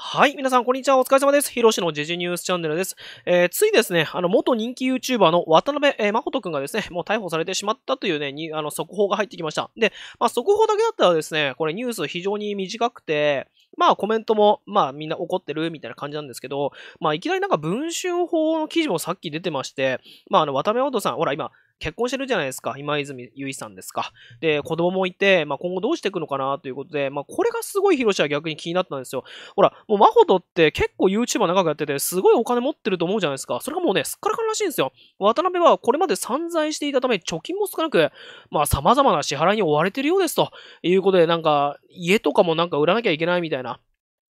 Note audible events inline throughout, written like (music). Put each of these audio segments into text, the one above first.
はい。皆さん、こんにちは。お疲れ様です。ヒロシのジェジニュースチャンネルです。えー、ついですね、あの、元人気 YouTuber の渡辺、えー、誠くんがですね、もう逮捕されてしまったというね、に、あの、速報が入ってきました。で、まあ、速報だけだったらですね、これニュース非常に短くて、まあ、コメントも、まあ、みんな怒ってるみたいな感じなんですけど、まあ、いきなりなんか文春法の記事もさっき出てまして、まあ、あの、渡辺誠さん、ほら、今、結婚してるじゃないですか。今泉結衣さんですか。で、子供もいて、まあ、今後どうしていくのかなということで、まあ、これがすごい広ロは逆に気になったんですよ。ほら、もうマホトって結構 YouTuber 長くやってて、すごいお金持ってると思うじゃないですか。それがもうね、すっからかんらしいんですよ。渡辺はこれまで散財していたため、貯金も少なく、まあ、様々な支払いに追われてるようですということで、なんか、家とかもなんか売らなきゃいけないみたいな。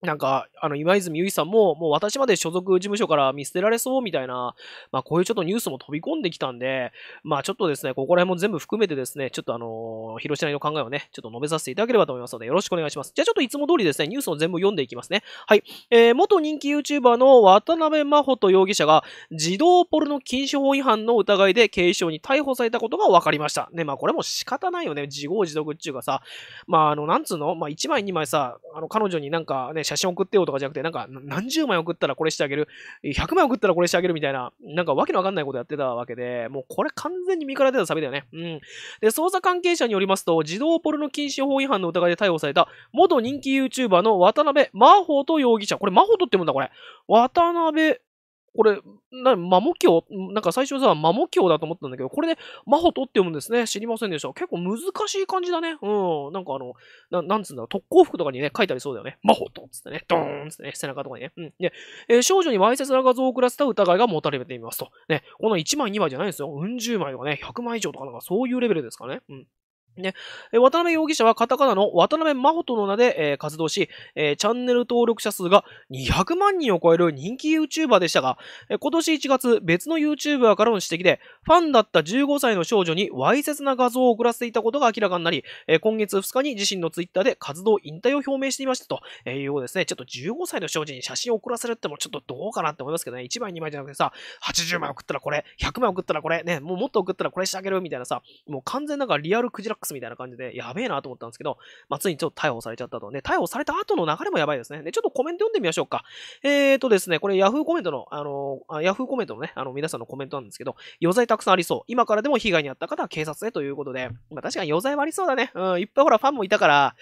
なんか、あの、今泉結衣さんも、もう私まで所属事務所から見捨てられそうみたいな、まあ、こういうちょっとニュースも飛び込んできたんで、まあ、ちょっとですね、ここら辺も全部含めてですね、ちょっとあのー、広島の考えをね、ちょっと述べさせていただければと思いますので、よろしくお願いします。じゃあ、ちょっといつも通りですね、ニュースを全部読んでいきますね。はい。えー、元人気 YouTuber の渡辺真帆と容疑者が、児童ポルノ禁止法違反の疑いで警視庁に逮捕されたことが分かりました。ね、まあ、これも仕方ないよね、自業自得っていうかさ、まあ、あの、なんつうのまあ、1枚2枚さ、あの、彼女になんかね、写真送ってよとかじゃなくて、なんか何十枚送ったらこれしてあげる、100枚送ったらこれしてあげるみたいな、なんかわけのわかんないことやってたわけで、もうこれ完全に身から出たサビだよね。うん。で、捜査関係者によりますと、児童ポルノ禁止法違反の疑いで逮捕された、元人気 YouTuber の渡辺真帆と容疑者。これ真帆とってもんだ、これ。渡辺これ、な、マモ教なんか最初さ、マモ教だと思ったんだけど、これね、マホトって読むんですね。知りませんでした。結構難しい感じだね。うん。なんかあの、ななんつうんだろう、特攻服とかにね、書いてありそうだよね。マホトっつってね、ドーンっつってね、背中とかにね。うん。で、えー、少女にわいせつな画像を送らせた疑いが持たれていますと。ね、この1枚2枚じゃないんですよ。うん十枚とかね、100枚以上とかなんかそういうレベルですからね。うん。ね、渡辺容疑者はカタカナの渡辺真帆との名で、えー、活動し、えー、チャンネル登録者数が200万人を超える人気 YouTuber でしたが、えー、今年1月、別の YouTuber からの指摘で、ファンだった15歳の少女にわいせつな画像を送らせていたことが明らかになり、え今月2日に自身の Twitter で活動引退を表明していましたと、えいうことですね。ちょっと15歳の少女に写真を送らせるってもちょっとどうかなって思いますけどね、1枚2枚じゃなくてさ、80枚送ったらこれ、100枚送ったらこれ、ね、もうもっと送ったらこれしてあげるみたいなさ、もう完全なんかリアルクジラックスみたいな感じで、やべえなと思ったんですけど、まあ、ついにちょっと逮捕されちゃったと。ね、逮捕された後の流れもやばいですね。で、ちょっとコメント読んでみましょうか。えーとですね、これ Yahoo コメントの、あの、Yahoo コメントのね、あの、皆さんのコメントなんですけど、余罪たくさんありそう。今からでも被害に遭った方は警察へということで、まあ、確かに余罪はありそうだね。うん、いっぱいほらファンもいたから、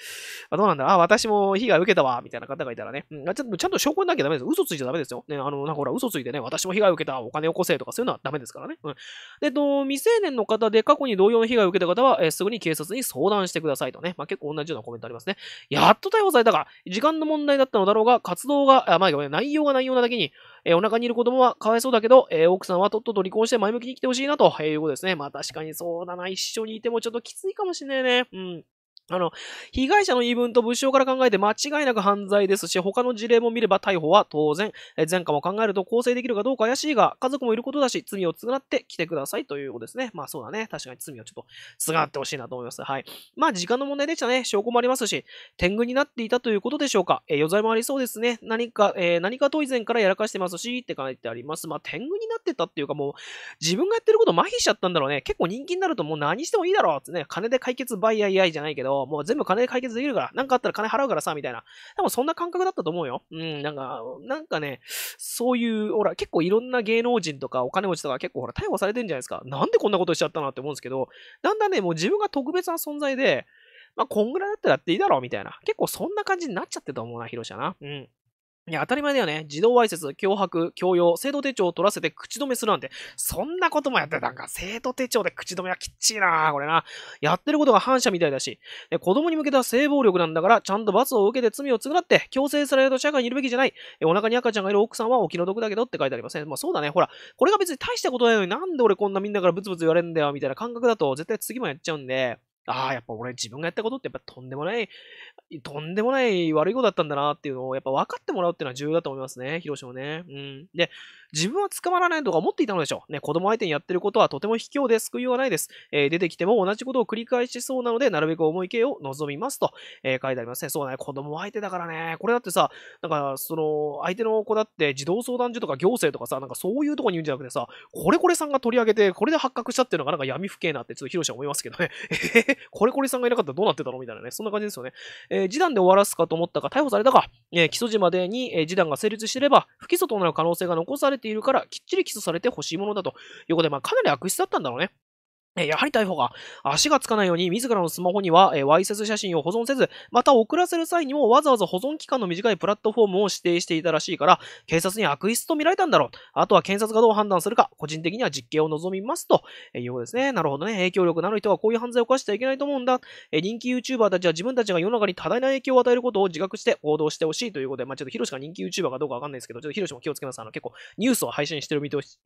まあ、どうなんだあ、私も被害受けたわ、みたいな方がいたらね、うん、ちゃんと証拠になきゃダメです。嘘ついちゃダメですよ。ね、あの、なんかほら、嘘ついてね、私も被害受けた、お金をこせとかそういうのはダメですからね。うん。で、と、未成年の方で過去に同様の被害を受けた方は、えー、すぐに警察察に相談してくださいとね。まあ、結構同じようなコメントありますね。やっと逮捕されたが、時間の問題だったのだろうが、活動が、あ、まあ、ごめ内容が内容なだけに、えー、お腹にいる子供はかわいそうだけど、えー、奥さんはとっとと離婚して前向きに来てほしいなということですね。まあ、確かにそうだな。一緒にいてもちょっときついかもしんないね。うん。あの、被害者の言い分と物証から考えて間違いなく犯罪ですし、他の事例も見れば逮捕は当然、え前科も考えると構成できるかどうか怪しいが、家族もいることだし、罪を償ってきてくださいということですね。まあそうだね。確かに罪をちょっと償ってほしいなと思います。はい。まあ時間の問題でしたね。証拠もありますし、天狗になっていたということでしょうか。え余罪もありそうですね。何か、えー、何かと以前からやらかしてますし、って書いてあります。まあ天狗になってたっていうかもう、自分がやってること麻痺しちゃったんだろうね。結構人気になるともう何してもいいだろうってね。金で解決バイアイアイじゃないけど、もう全部金で解決できるから。なんかあったら金払うからさ、みたいな。でもそんな感覚だったと思うよ。うん、なんか、なんかね、そういう、ほら、結構いろんな芸能人とかお金持ちとか結構ほら、逮捕されてんじゃないですか。なんでこんなことしちゃったなって思うんですけど、だんだんね、もう自分が特別な存在で、まあ、こんぐらいだったらっていいだろう、みたいな。結構そんな感じになっちゃってたと思うな、ヒロシな。うん。いや、当たり前だよね。児童わいせつ、脅迫、強要、生徒手帳を取らせて口止めするなんて、そんなこともやってたんか。生徒手帳で口止めはきっちりなこれな。やってることが反社みたいだし、で子供に向けた性暴力なんだから、ちゃんと罰を受けて罪を償って、強制されると社会にいるべきじゃない。お腹に赤ちゃんがいる奥さんはお気の毒だけどって書いてありません、ね。まあそうだね。ほら、これが別に大したことないのになんで俺こんなみんなからブツブツ言われるんだよ、みたいな感覚だと、絶対次もやっちゃうんで、ああ、やっぱ俺自分がやったことってやっぱとんでもない、とんでもない悪いことだったんだなっていうのをやっぱ分かってもらうっていうのは重要だと思いますね、広島ね。うん。で、自分は捕まらないとか思っていたのでしょう。ね、子供相手にやってることはとても卑怯で救いようがないです。えー、出てきても同じことを繰り返しそうなので、なるべく重い刑を望みますと、えー、書いてありますね。そうね、子供相手だからね。これだってさ、なんか、その、相手の子だって児童相談所とか行政とかさ、なんかそういうとこにいるんじゃなくてさ、これこれさんが取り上げて、これで発覚したっていうのがなんか闇不敬なって、ちょっとヒロシは思いますけどね。えこれこれさんがいなかったらどうなってたのみたいなね。そんな感じですよね。えー、示談で終わらすかと思ったか、逮捕されたか、えー、起訴時までに、えー、示談が成立してれば、不起訴となる可能性が残されれているから、きっちり起訴されてほしいものだということで、まあ、かなり悪質だったんだろうね。やはり逮捕が足がつかないように自らのスマホには、えわいせつ写真を保存せず、また送らせる際にもわざわざ保存期間の短いプラットフォームを指定していたらしいから、警察に悪質と見られたんだろう。あとは検察がどう判断するか、個人的には実刑を望みますと、えいうことですね。なるほどね。影響力のある人はこういう犯罪を犯してはいけないと思うんだ。え人気 YouTuber たちは自分たちが世の中に多大な影響を与えることを自覚して行動してほしいということで、まあ、ちょっとヒロシが人気 YouTuber かどうかわかんないですけど、ちょっとヒロシも気をつけます。あの、結構ニュースを配信してる見通し、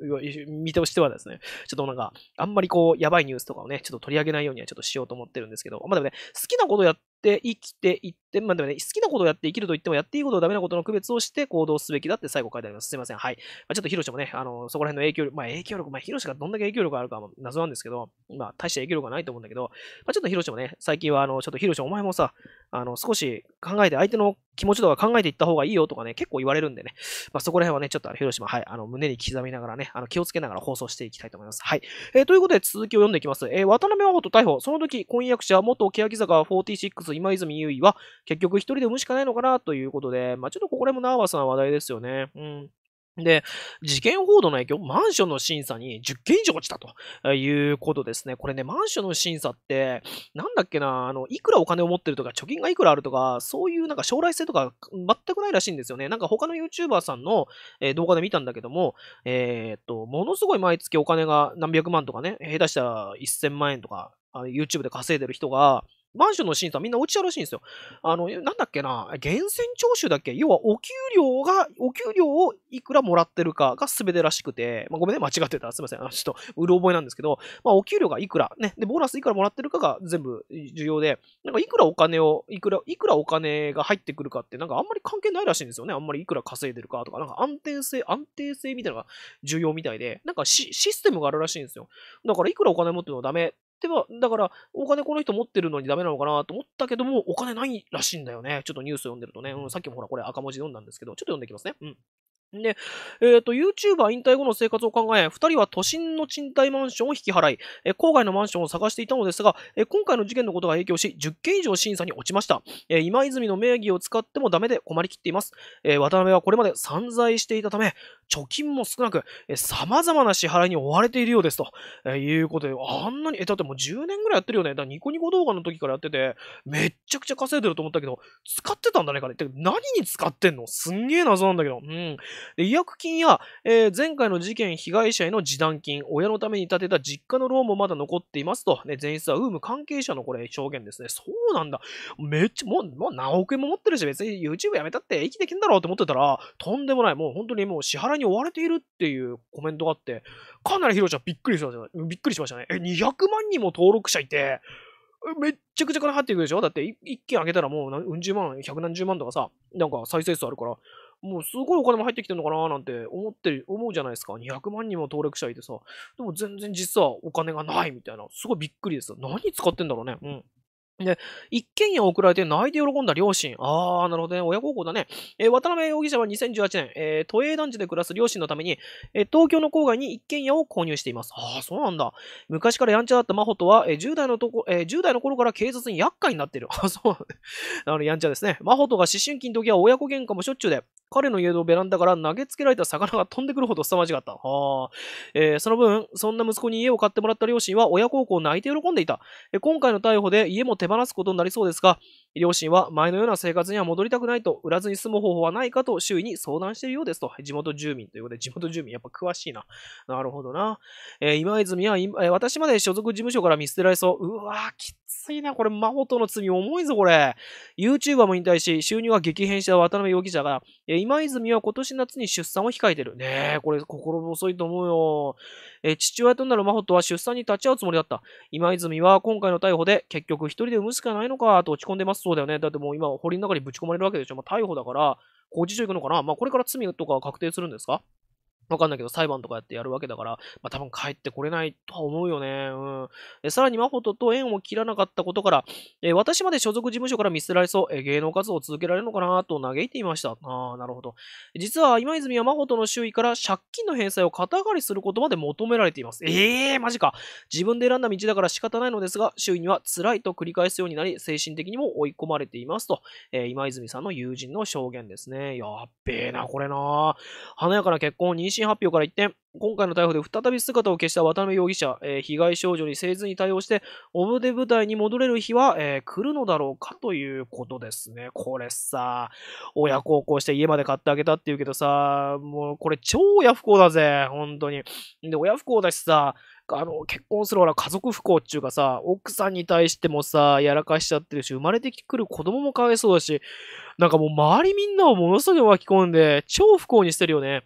見通してはですね、ちょっとなんか、あんまりこう、やばいいニュースとかをね、ちょっと取り上げないようにはちょっとしようと思ってるんですけど、まあでもね、好きなことやって生きていって、まあでもね、好きなことをやって生きると言っても、やっていいことをダメなことの区別をして行動すべきだって最後書いてあります。すいません。はい。まあ、ちょっとヒロシもね、あの、そこら辺の影響力、まあ影響力、まあヒロシがどんだけ影響力があるかも謎なんですけど、まあ大した影響力はないと思うんだけど、まあちょっとヒロシもね、最近はあの、ちょっとヒロシお前もさ、あの、少し考えて、相手の気持ちとか考えていった方がいいよとかね、結構言われるんでね、まあそこら辺はね、ちょっとヒロシも、はい、あの、胸に刻みながらね、あの、気をつけながら放送していきたいと思います。はい。えー、ということで続きを読んでいきます。えー、渡辺真帆と逮捕、その時婚約者、元欅坂46今泉優衣は結局一人で産むしかないのかなということで、まあ、ちょっとここら辺もナーバスな話題ですよね。うん。で、事件報道の影響、マンションの審査に10件以上落ちたということですね。これね、マンションの審査って、なんだっけな、あの、いくらお金を持ってるとか、貯金がいくらあるとか、そういうなんか将来性とか全くないらしいんですよね。なんか他の YouTuber さんの、えー、動画で見たんだけども、えー、っと、ものすごい毎月お金が何百万とかね、下手したら1000万円とか、YouTube で稼いでる人が、マンションの審査みんな落ちたらしいんですよ。あの、なんだっけな、源泉徴収だっけ要はお給料が、お給料をいくらもらってるかが全てらしくて、まあ、ごめんね、間違ってた。すいません。ちょっと、うる覚えなんですけど、まあ、お給料がいくら、ね、で、ボーナスいくらもらってるかが全部重要で、なんかいくらお金を、いくら、いくらお金が入ってくるかって、なんかあんまり関係ないらしいんですよね。あんまりいくら稼いでるかとか、なんか安定性、安定性みたいなのが重要みたいで、なんかシステムがあるらしいんですよ。だからいくらお金持ってるのダメっては、だから、お金この人持ってるのにダメなのかなと思ったけども、お金ないらしいんだよね。ちょっとニュース読んでるとね。うん、さっきもほら、これ赤文字読んだんですけど、ちょっと読んでいきますね。うん。で、えっ、ー、と、YouTuber 引退後の生活を考え、二人は都心の賃貸マンションを引き払い、えー、郊外のマンションを探していたのですが、えー、今回の事件のことが影響し、10件以上審査に落ちました。えー、今泉の名義を使ってもダメで困りきっています。え渡辺はこれまで散財していたため、貯金も少なく、え様々な支払いに追われているようですと、えいうことで、あんなに、え、だってもう10年ぐらいやってるよね。だニコニコ動画の時からやってて、めっちゃくちゃ稼いでると思ったけど、使ってたんだね、彼って。何に使ってんのすんげえ謎なんだけど。うん。で違約金や、えー、前回の事件被害者への示談金、親のために建てた実家のローンもまだ残っていますと、ね、前室はウーム関係者のこれ証言ですね。そうなんだ。めっちゃ、もう、もう何億円も持ってるし、別に YouTube やめたって生きてきんだろうと思ってたら、とんでもない。もう本当にもう支払いに追われているっていうコメントがあって、かなりヒロちゃんびっくりしました。びっくりしましたね。え、200万人も登録者いて、めっちゃくちゃ金入ってくるでしょだって、一件あげたらもう、うん十万、百何十万とかさ、なんか再生数あるから、もうすごいお金も入ってきてるのかななんて思ってる、思うじゃないですか。200万人も登録者いてさ。でも全然実はお金がないみたいな。すごいびっくりです。何使ってんだろうね。うん。で、一軒家を送られて泣いて喜んだ両親。ああ、なるほどね。親孝行だね。えー、渡辺容疑者は2018年、えー、都営団地で暮らす両親のために、えー、東京の郊外に一軒家を購入しています。ああ、そうなんだ。昔からやんちゃだった真帆とは、えー、10, 代のとこ、えー、10代の頃から警察に厄介になってる。あそう。あ (laughs) の、やんちゃですね。真帆とが思春期の時は親子喧嘩もしょっちゅうで、彼の家のベランダから投げつけられた魚が飛んでくるほど凄まじかった。はあえー、その分、そんな息子に家を買ってもらった両親は親孝行泣いて喜んでいた。えー、今回の逮捕で家も手放すことになりそうですが、両親は前のような生活には戻りたくないと、売らずに済む方法はないかと周囲に相談しているようですと、地元住民ということで、地元住民やっぱ詳しいな。なるほどな。えー、今泉は、今、えー、私まで所属事務所から見捨てられそう。うわー、きついな。これ、真帆との罪重いぞ、これ。YouTuber も引退し、収入は激変した渡辺容疑者が、えー、今泉は今年夏に出産を控えてる。ねえ、これ、心細いと思うよ。えー、父親となる真帆とは出産に立ち会うつもりだった。今泉は今回の逮捕で結局一人で産むしかないのかと落ち込んでます。そうだよね。だってもう今堀の中にぶち込まれるわけでしょ。まあ、逮捕だから、工事所行くのかなまあ、これから罪とか確定するんですかわかんないけど、裁判とかやってやるわけだから、まあ多分帰ってこれないとは思うよね。うん。さらに、真帆と縁を切らなかったことから、え私まで所属事務所から見捨てられそう、え芸能活動を続けられるのかなと嘆いていました。ああ、なるほど。実は、今泉は真帆との周囲から借金の返済を肩代わりすることまで求められています。ええー、マジか。自分で選んだ道だから仕方ないのですが、周囲には辛いと繰り返すようになり、精神的にも追い込まれていますと、えー、今泉さんの友人の証言ですね。やっべえな、これな。華やかな結婚、妊娠発表から一転、今回の逮捕で再び姿を消した渡辺容疑者、えー、被害少女にせずに対応して、表舞台に戻れる日は、えー、来るのだろうかということですね。これさ、親孝行して家まで買ってあげたって言うけどさ、もうこれ超親不幸だぜ、本当に。で、親不幸だしさ、あの、結婚するほら家族不幸っちゅうかさ、奥さんに対してもさ、やらかしちゃってるし、生まれてくる子供もかわいそうだし、なんかもう周りみんなをものすごい巻き込んで、超不幸にしてるよね。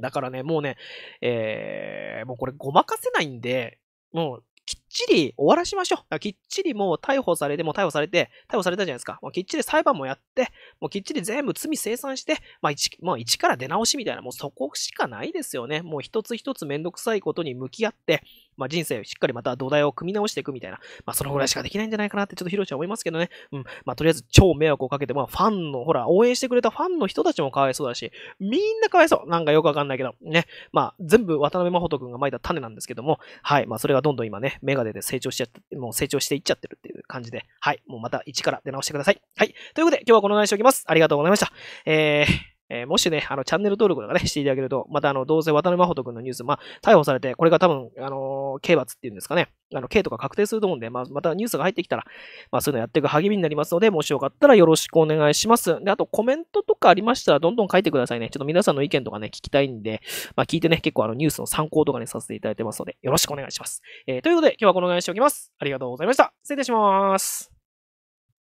だからね、もうね、えー、もうこれごまかせないんで、もうきっちり終わらしましょう。きっちりもう逮捕されて、も逮捕されて、逮捕されたじゃないですか。もうきっちり裁判もやって、もうきっちり全部罪清算して、まあ一、まあ、一から出直しみたいな、もうそこしかないですよね。もう一つ一つめんどくさいことに向き合って、まあ、人生をしっかりまた土台を組み直していくみたいな、まあ、そのぐらいしかできないんじゃないかなってちょっとヒロちゃん思いますけどね。うん。まあ、とりあえず超迷惑をかけて、まあ、ファンの、ほら、応援してくれたファンの人たちもかわいそうだし、みんなかわいそう。なんかよくわかんないけど、ね。まあ、全部渡辺真帆くんがまいた種なんですけども、はい。まあ、それがどんどん今ね、メガネで成長しちゃって、もう成長していっちゃってるっていう感じで、はい。もうまた一から出直してください。はい。ということで、今日はこの内容しておきます。ありがとうございました。えー、えー、もしね、あの、チャンネル登録とかね、していただけると、またあの、どうせ渡辺真帆君のニュース、まあ、逮捕されて、これが多分、あのー、刑罰っていうんですかね、あの、刑とか確定すると思うんで、まあ、またニュースが入ってきたら、まあ、そういうのやっていく励みになりますので、もしよかったらよろしくお願いします。で、あと、コメントとかありましたら、どんどん書いてくださいね。ちょっと皆さんの意見とかね、聞きたいんで、まあ、聞いてね、結構あの、ニュースの参考とかに、ね、させていただいてますので、よろしくお願いします。えー、ということで、今日はこのぐらいにしておきます。ありがとうございました。失礼します。